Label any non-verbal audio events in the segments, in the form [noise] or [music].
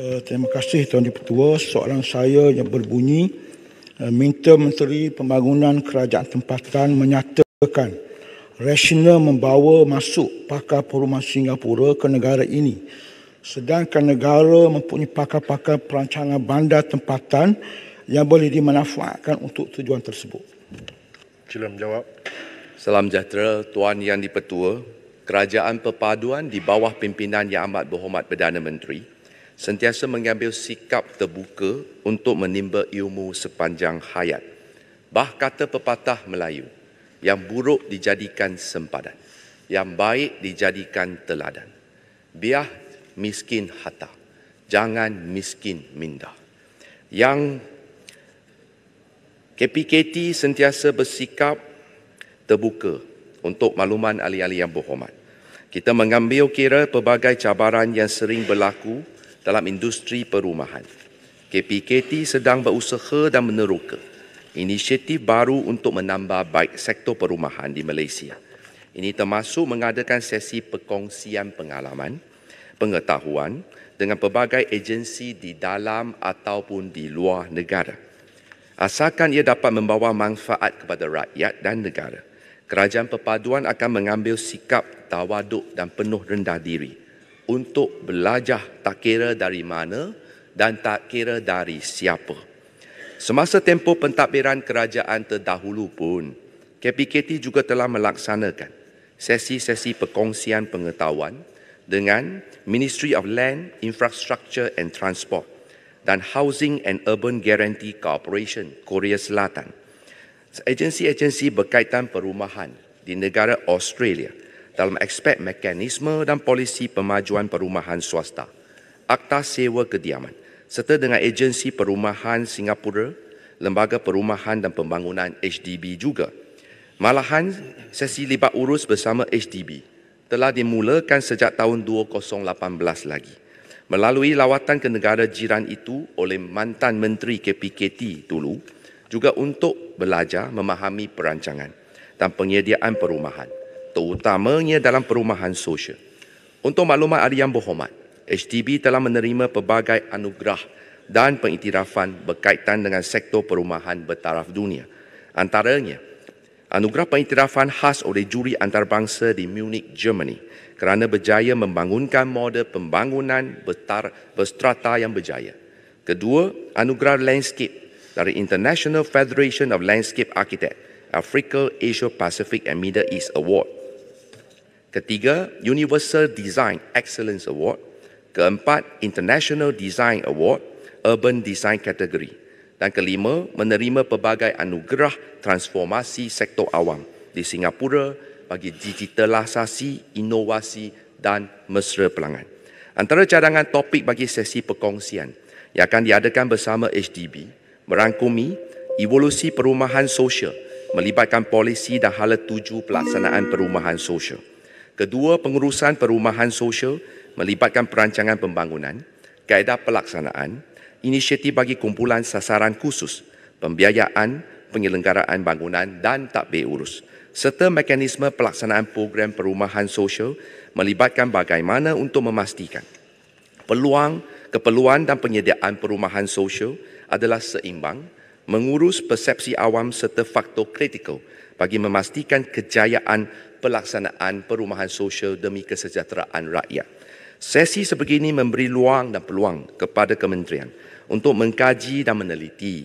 Eh, terima kasih Tuan Di Dipertua. Soalan saya yang berbunyi, uh, minta Menteri Pembangunan Kerajaan Tempatan menyatakan rasional membawa masuk pakar perumahan Singapura ke negara ini. Sedangkan negara mempunyai pakar-pakar perancangan bandar tempatan yang boleh dimanfaatkan untuk tujuan tersebut. Sila menjawab. Salam sejahtera Tuan Yang Di Dipertua. Kerajaan Perpaduan di bawah pimpinan Yang Amat Berhormat Perdana Menteri sentiasa mengambil sikap terbuka untuk menimba ilmu sepanjang hayat. Bah kata pepatah Melayu, yang buruk dijadikan sempadan, yang baik dijadikan teladan. Biah miskin hata, jangan miskin minda. Yang KPKT sentiasa bersikap terbuka untuk makluman ahli-ahli yang berhormat. Kita mengambil kira pelbagai cabaran yang sering berlaku dalam industri perumahan. KPKT sedang berusaha dan meneroka inisiatif baru untuk menambah baik sektor perumahan di Malaysia. Ini termasuk mengadakan sesi perkongsian pengalaman, pengetahuan dengan pelbagai agensi di dalam ataupun di luar negara. Asalkan ia dapat membawa manfaat kepada rakyat dan negara, kerajaan perpaduan akan mengambil sikap tawaduk dan penuh rendah diri untuk belajar tak kira dari mana dan tak kira dari siapa. Semasa tempoh pentadbiran kerajaan terdahulu pun, KPKT juga telah melaksanakan sesi-sesi perkongsian pengetahuan dengan Ministry of Land, Infrastructure and Transport dan Housing and Urban Guarantee Corporation Korea Selatan. Agensi-agensi berkaitan perumahan di negara Australia dalam aspek mekanisme dan polisi pemajuan perumahan swasta, akta sewa kediaman serta dengan agensi perumahan Singapura, lembaga perumahan dan pembangunan HDB juga. Malahan sesi libat urus bersama HDB telah dimulakan sejak tahun 2018 lagi melalui lawatan ke negara jiran itu oleh mantan menteri KPKT dulu juga untuk belajar memahami perancangan dan penyediaan perumahan terutamanya dalam perumahan sosial. Untuk maklumat ahli yang berhormat, HDB telah menerima pelbagai anugerah dan pengiktirafan berkaitan dengan sektor perumahan bertaraf dunia. Antaranya, anugerah pengiktirafan khas oleh juri antarabangsa di Munich, Germany kerana berjaya membangunkan model pembangunan bertar, berstrata yang berjaya. Kedua, anugerah landscape dari International Federation of Landscape Architects, Africa, Asia Pacific and Middle East Award Ketiga, Universal Design Excellence Award. Keempat, International Design Award, Urban Design Category. Dan kelima, menerima pelbagai anugerah transformasi sektor awam di Singapura bagi digitalisasi, inovasi dan mesra pelanggan. Antara cadangan topik bagi sesi perkongsian yang akan diadakan bersama HDB merangkumi evolusi perumahan sosial melibatkan polisi dan hala tuju pelaksanaan perumahan sosial. Kedua, pengurusan perumahan sosial melibatkan perancangan pembangunan, kaedah pelaksanaan, inisiatif bagi kumpulan sasaran khusus, pembiayaan, penyelenggaraan bangunan dan takbir urus serta mekanisme pelaksanaan program perumahan sosial melibatkan bagaimana untuk memastikan peluang, keperluan dan penyediaan perumahan sosial adalah seimbang mengurus persepsi awam serta faktor kritikal bagi memastikan kejayaan pelaksanaan perumahan sosial demi kesejahteraan rakyat. Sesi sebegini memberi luang dan peluang kepada kementerian untuk mengkaji dan meneliti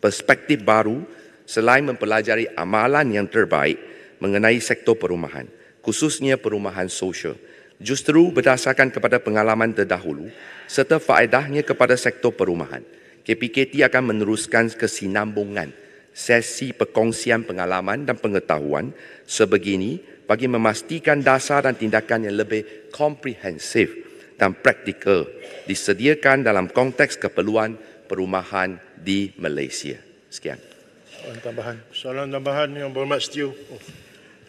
perspektif baru selain mempelajari amalan yang terbaik mengenai sektor perumahan, khususnya perumahan sosial. Justru berdasarkan kepada pengalaman terdahulu serta faedahnya kepada sektor perumahan, KPKT akan meneruskan kesinambungan sesi perkongsian pengalaman dan pengetahuan sebegini bagi memastikan dasar dan tindakan yang lebih komprehensif dan praktikal disediakan dalam konteks keperluan perumahan di Malaysia. Sekian. Soalan tambahan. Soalan tambahan yang berhormat setiu. Oh.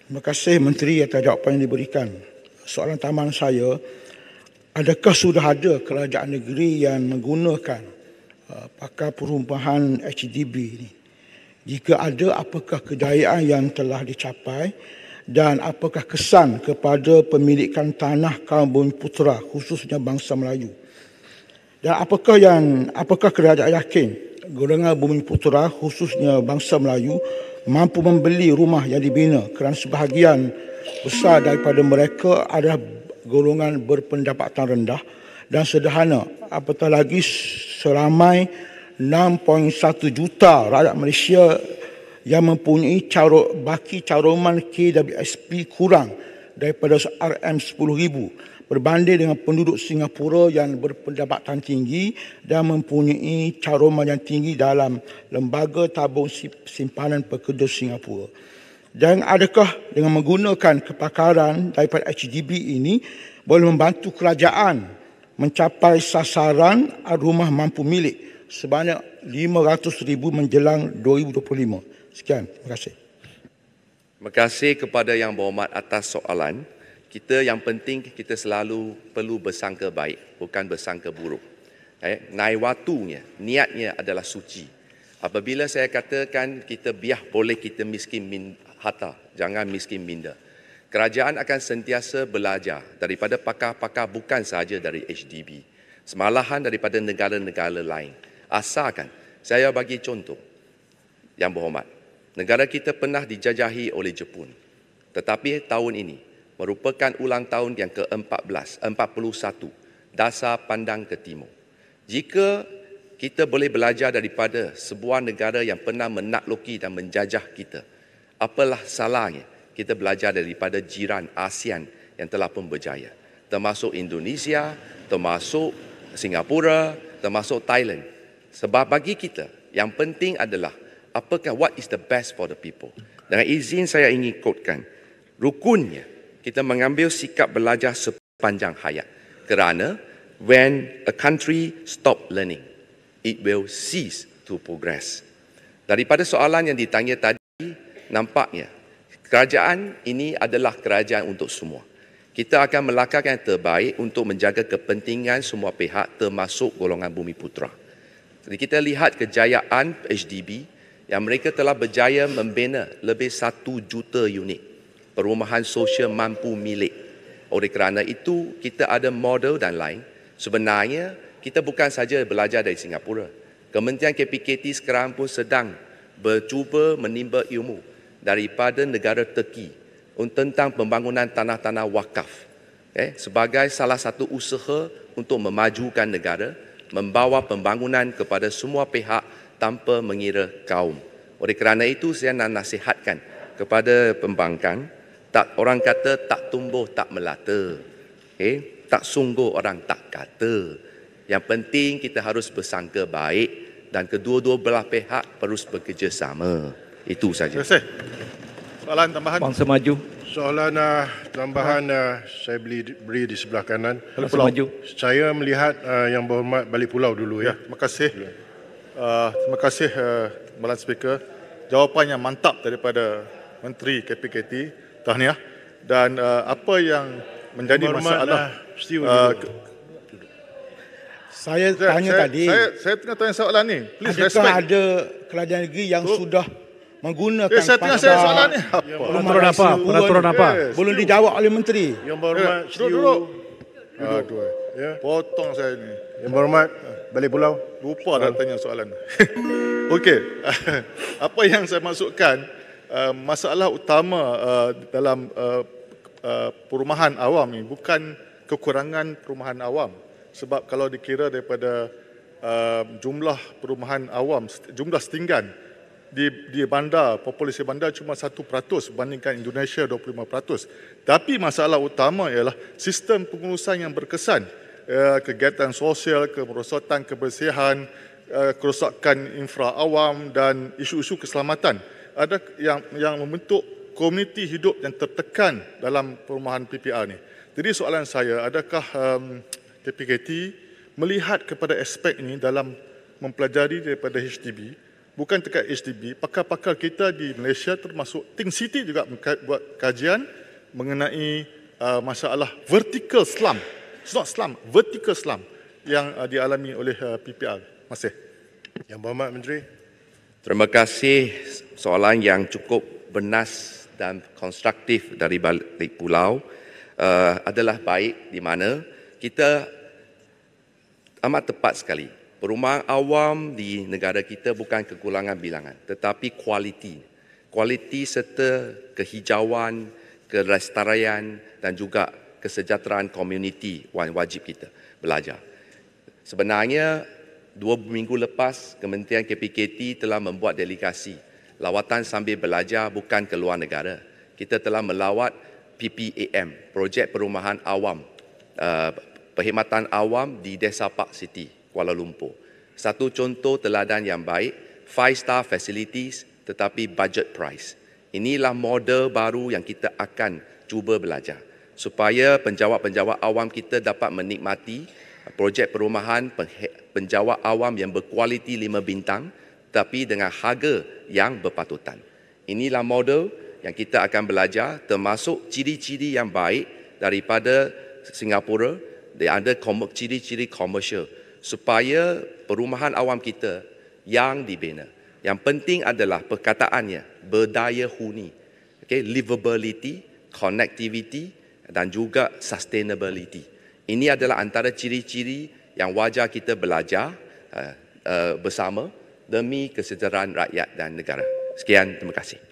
Terima kasih Menteri atas jawapan yang diberikan. Soalan tambahan saya, adakah sudah ada kerajaan negeri yang menggunakan uh, pakar perumahan HDB ini? jika ada apakah kejayaan yang telah dicapai dan apakah kesan kepada pemilikan tanah kaum bumi putera khususnya bangsa Melayu dan apakah yang apakah kerajaan yakin golongan bumi putera khususnya bangsa Melayu mampu membeli rumah yang dibina kerana sebahagian besar daripada mereka adalah golongan berpendapatan rendah dan sederhana apatah lagi seramai 6.1 juta rakyat Malaysia yang mempunyai caro, baki caruman KWSP kurang daripada RM10,000 berbanding dengan penduduk Singapura yang berpendapatan tinggi dan mempunyai caruman yang tinggi dalam lembaga tabung simpanan pekerja Singapura. Dan adakah dengan menggunakan kepakaran daripada HGB ini boleh membantu kerajaan mencapai sasaran rumah mampu milik sebanyak 500 ribu menjelang 2025. Sekian, terima kasih. Terima kasih kepada yang berhormat atas soalan. Kita yang penting, kita selalu perlu bersangka baik, bukan bersangka buruk. Eh, naiwatunya, niatnya adalah suci. Apabila saya katakan kita biah boleh kita miskin min, harta, jangan miskin minda. Kerajaan akan sentiasa belajar daripada pakar-pakar bukan sahaja dari HDB. Semalahan daripada negara-negara lain asalkan saya bagi contoh yang berhormat. Negara kita pernah dijajahi oleh Jepun. Tetapi tahun ini merupakan ulang tahun yang ke-14, 41 dasar pandang ke timur. Jika kita boleh belajar daripada sebuah negara yang pernah menakluki dan menjajah kita, apalah salahnya kita belajar daripada jiran ASEAN yang telah pun berjaya. Termasuk Indonesia, termasuk Singapura, termasuk Thailand. Sebab bagi kita, yang penting adalah apakah what is the best for the people. Dengan izin saya ingin kodkan, rukunnya kita mengambil sikap belajar sepanjang hayat. Kerana when a country stop learning, it will cease to progress. Daripada soalan yang ditanya tadi, nampaknya kerajaan ini adalah kerajaan untuk semua. Kita akan melakukan yang terbaik untuk menjaga kepentingan semua pihak termasuk golongan bumi putra. Jadi kita lihat kejayaan HDB yang mereka telah berjaya membina lebih 1 juta unit perumahan sosial mampu milik. Oleh kerana itu, kita ada model dan lain. Sebenarnya, kita bukan saja belajar dari Singapura. Kementerian KPKT sekarang pun sedang bercuba menimba ilmu daripada negara Turki tentang pembangunan tanah-tanah wakaf eh, sebagai salah satu usaha untuk memajukan Negara membawa pembangunan kepada semua pihak tanpa mengira kaum. Oleh kerana itu saya nak nasihatkan kepada pembangkang, tak orang kata tak tumbuh tak melata. Okay? Tak sungguh orang tak kata. Yang penting kita harus bersangka baik dan kedua-dua belah pihak perlu bekerjasama. Itu saja. Soalan tambahan. Bangsa maju soalan uh, tambahan uh, saya beli beri di sebelah kanan. Kalau pulau. Saya melihat uh, yang berhormat balik pulau dulu ya. ya. Terima kasih. Uh, terima kasih Malan uh, Speaker. Jawapan yang mantap daripada Menteri KPKT. Tahniah. Dan uh, apa yang menjadi berhormat masalah? Uh, saya tanya saya, tadi. Saya, saya tengah tanya soalan ni. Please adakah respect. ada kerajaan negeri yang so, sudah menggunakan eh, pandang saya ni apa peraturan, peraturan apa peraturan apa eh, belum dijawab oleh menteri yang berhormat duduk duduk aduh ah, eh. ya potong saya ni yang berhormat balik pulau lupa dah tanya soalan [laughs] okey [laughs] apa yang saya masukkan eh, masalah utama eh, dalam perumahan awam ni bukan kekurangan perumahan awam sebab kalau dikira daripada jumlah perumahan awam jumlah setinggan di, di bandar, populasi bandar cuma 1% bandingkan Indonesia 25%. Tapi masalah utama ialah sistem pengurusan yang berkesan. Eh, kegiatan sosial, kemerosotan kebersihan, eh, kerosakan infra awam dan isu-isu keselamatan. Ada yang yang membentuk komuniti hidup yang tertekan dalam perumahan PPR ini. Jadi soalan saya, adakah um, TPKT melihat kepada aspek ini dalam mempelajari daripada HDB bukan dekat HDB, pakar-pakar kita di Malaysia termasuk Think City juga buat kajian mengenai uh, masalah vertical slum. It's not slum, vertical slum yang uh, dialami oleh uh, PPR. Masih. Yang berhormat Menteri. Terima kasih soalan yang cukup benas dan konstruktif dari balik pulau uh, adalah baik di mana kita amat tepat sekali. Perumahan awam di negara kita bukan kekurangan bilangan tetapi kualiti. Kualiti serta kehijauan, kelestarian dan juga kesejahteraan komuniti wajib kita belajar. Sebenarnya dua minggu lepas Kementerian KPKT telah membuat delegasi lawatan sambil belajar bukan ke luar negara. Kita telah melawat PPAM, Projek Perumahan Awam, uh, Perkhidmatan Awam di Desa Park City, Kuala Lumpur. Satu contoh teladan yang baik, five star facilities tetapi budget price. Inilah model baru yang kita akan cuba belajar supaya penjawat-penjawat awam kita dapat menikmati projek perumahan penjawat awam yang berkualiti lima bintang tapi dengan harga yang berpatutan. Inilah model yang kita akan belajar termasuk ciri-ciri yang baik daripada Singapura dia ada ciri-ciri komersial -ciri supaya perumahan awam kita yang dibina. Yang penting adalah perkataannya, berdaya huni. Okay, livability, connectivity dan juga sustainability. Ini adalah antara ciri-ciri yang wajar kita belajar uh, uh, bersama demi kesejahteraan rakyat dan negara. Sekian, terima kasih.